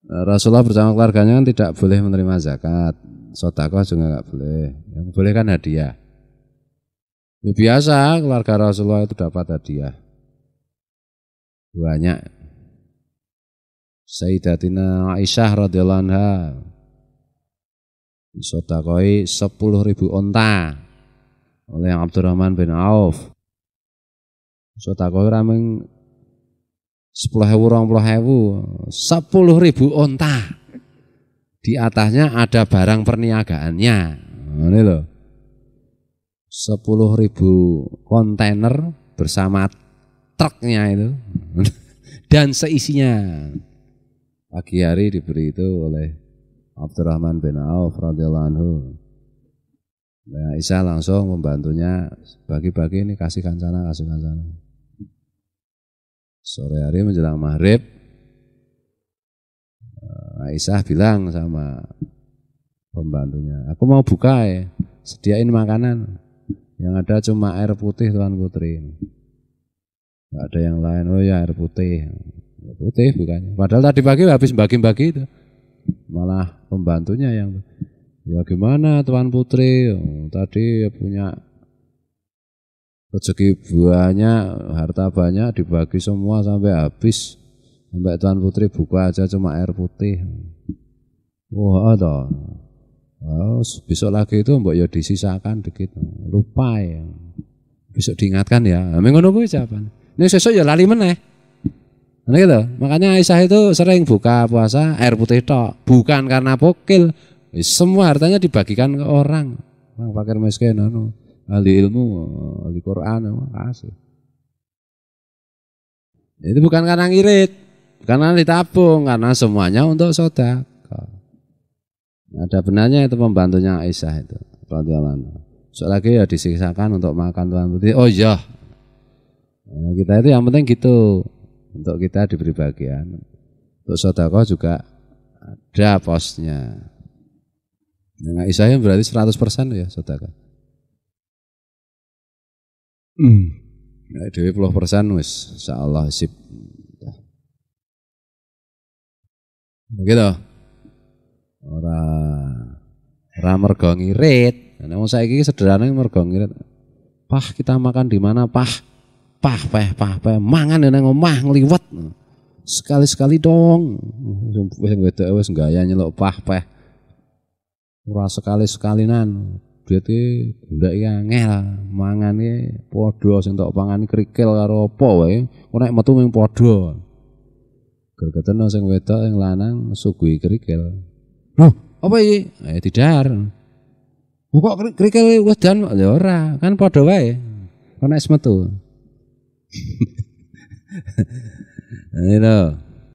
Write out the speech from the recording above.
Eh, Rasulullah bersama keluarganya kan tidak boleh menerima zakat, sotakoh juga nggak boleh. Yang boleh kan hadiah. Ya, biasa keluarga Rasulullah itu dapat hadiah banyak. Sayyidatina Aisyah radhiyallahu anha sotakoi sepuluh ribu onta oleh Abdurrahman bin Auf. Sodakoi rameng sepuluh hewu, rong puluh hewu, sepuluh ribu onta. Di atasnya ada barang perniagaannya. Ini loh. Sepuluh ribu kontainer bersama truknya itu. Dan seisinya. Pagi hari diberi itu oleh Abdurrahman bin Auf radhiyallahu anhu. Nah, Isa langsung membantunya bagi-bagi ini kasihkan sana, kasihkan sana. Sore hari menjelang maghrib, eh, Aisyah bilang sama pembantunya, aku mau buka ya, sediain makanan. Yang ada cuma air putih Tuan Putri. Gak ada yang lain, oh ya air putih. Air putih bukannya. Padahal tadi pagi habis bagi-bagi itu. Malah pembantunya yang, ya gimana Tuan Putri, oh, tadi punya rezeki banyak, harta banyak dibagi semua sampai habis. Sampai Tuan Putri buka aja cuma air putih. Wah, ada. Oh, besok lagi itu mbok ya disisakan dikit. Lupa ya. Besok diingatkan ya. Nah, minggu kuwi jawaban. Ini sesuk ya lali meneh. Nah, gitu. Makanya Aisyah itu sering buka puasa air putih tok, bukan karena pokil. Semua hartanya dibagikan ke orang, orang fakir miskin anu ahli ilmu, ahli Quran, asli. Itu bukan karena ngirit, karena ditabung, karena semuanya untuk sodak. Ada benarnya itu pembantunya Aisyah itu, radhiyallahu Soal lagi ya kan untuk makan tuan putih. Oh iya. Nah, kita itu yang penting gitu. Untuk kita diberi bagian. Untuk sodakoh juga ada posnya. Nah, Aisyah berarti 100% ya sodak. Hmm. dewi puluh persen wis insyaallah sip. Gitu. Ora ora mergo ngirit. Nek wong saiki sederhana mergo ngirit. Pah kita makan di mana? Pah. Pah peh pah peh mangan nang omah ngliwet. Sekali-sekali dong. Wis wedok wis gaya nyelok pah peh. Ora sekali-sekalinan. Joglete gundake angel, ya, mangane padha sing tok pangane krikil karo apa wae, nek metu ming padha. Gregeten sing wedok sing lanang sugui krikil. Loh, apa iki? Eh didar. Kok krikil wedan ya ora, kan padha wae. Nek metu. Ini loh.